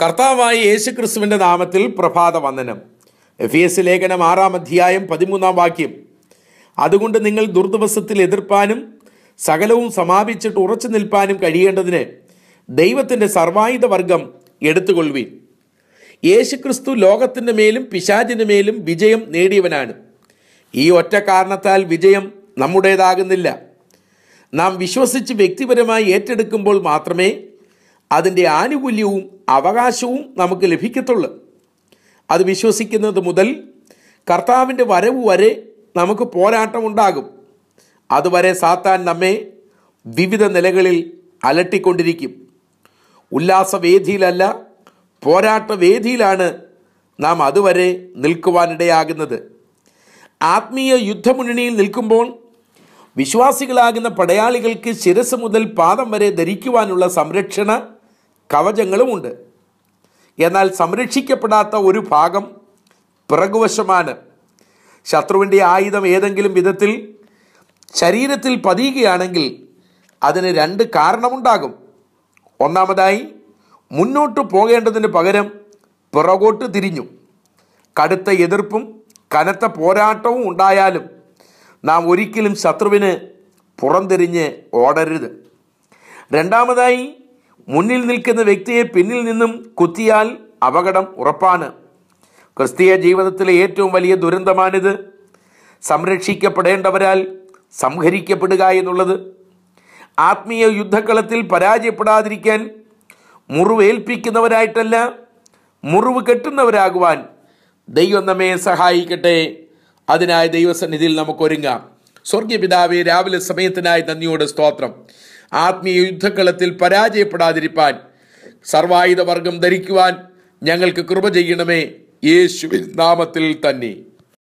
കർത്താവായ ക്രിസ്തുവിൻ്റെ നാമത്തിൽ പ്രഭാത വന്ദനം എഫ് എസ് ലേഖനം ആറാം അധ്യായം പതിമൂന്നാം വാക്യം അതുകൊണ്ട് നിങ്ങൾ ദുർദിവസത്തിൽ എതിർപ്പാനും സകലവും സമാപിച്ചിട്ട് ഉറച്ചു നിൽപ്പാനും കഴിയേണ്ടതിന് ദൈവത്തിൻ്റെ സർവായുധ വർഗം എടുത്തുകൊള്ളുവീൻ യേശുക്രിസ്തു ലോകത്തിൻ്റെ മേലും പിശാചിൻ്റെ മേലും വിജയം നേടിയവനാണ് ഈ ഒറ്റ കാരണത്താൽ വിജയം നമ്മുടേതാകുന്നില്ല നാം വിശ്വസിച്ച് വ്യക്തിപരമായി ഏറ്റെടുക്കുമ്പോൾ മാത്രമേ അതിൻ്റെ ആനുകൂല്യവും അവകാശവും നമുക്ക് ലഭിക്കത്തുള്ളൂ അത് വിശ്വസിക്കുന്നത് മുതൽ കർത്താവിൻ്റെ വരവ് വരെ നമുക്ക് പോരാട്ടമുണ്ടാകും അതുവരെ സാത്താൻ നമ്മെ വിവിധ നിലകളിൽ അലട്ടിക്കൊണ്ടിരിക്കും ഉല്ലാസവേദിയിലല്ല പോരാട്ടവേദിയിലാണ് നാം അതുവരെ നിൽക്കുവാനിടയാകുന്നത് ആത്മീയ യുദ്ധമുന്നണിയിൽ നിൽക്കുമ്പോൾ വിശ്വാസികളാകുന്ന പടയാളികൾക്ക് ശിരസ് മുതൽ പാദം വരെ ധരിക്കുവാനുള്ള സംരക്ഷണ കവചങ്ങളുമുണ്ട് എന്നാൽ സംരക്ഷിക്കപ്പെടാത്ത ഒരു ഭാഗം പിറകുവശമാണ് ശത്രുവിൻ്റെ ആയുധം ഏതെങ്കിലും വിധത്തിൽ ശരീരത്തിൽ പതിയുകയാണെങ്കിൽ അതിന് രണ്ട് കാരണമുണ്ടാകും ഒന്നാമതായി മുന്നോട്ട് പോകേണ്ടതിന് പകരം പിറകോട്ട് തിരിഞ്ഞു കടുത്ത എതിർപ്പും കനത്ത പോരാട്ടവും ഉണ്ടായാലും നാം ഒരിക്കലും ശത്രുവിന് പുറംതിരിഞ്ഞ് ഓടരുത് രണ്ടാമതായി മുന്നിൽ നിൽക്കുന്ന വ്യക്തിയെ പിന്നിൽ നിന്നും കുത്തിയാൽ അപകടം ഉറപ്പാണ് ക്രിസ്തീയ ജീവിതത്തിലെ ഏറ്റവും വലിയ ദുരന്തമാണിത് സംരക്ഷിക്കപ്പെടേണ്ടവരാൽ സംഹരിക്കപ്പെടുക എന്നുള്ളത് ആത്മീയ യുദ്ധക്കളത്തിൽ പരാജയപ്പെടാതിരിക്കാൻ മുറിവേൽപ്പിക്കുന്നവരായിട്ടല്ല മുറിവ് കെട്ടുന്നവരാകുവാൻ ദൈവം നമ്മെ സഹായിക്കട്ടെ അതിനായി ദൈവസന്നിധിയിൽ നമുക്കൊരുങ്ങാം സ്വർഗീയ പിതാവെ രാവിലെ സമയത്തിനായി നന്ദിയോടെ സ്തോത്രം ആത്മീയ യുദ്ധക്കളത്തിൽ പരാജയപ്പെടാതിരിപ്പാൻ സർവായുധവർഗം ധരിക്കുവാൻ ഞങ്ങൾക്ക് കൃപ ചെയ്യണമേ യേശുവിൻ നാമത്തിൽ തന്നെ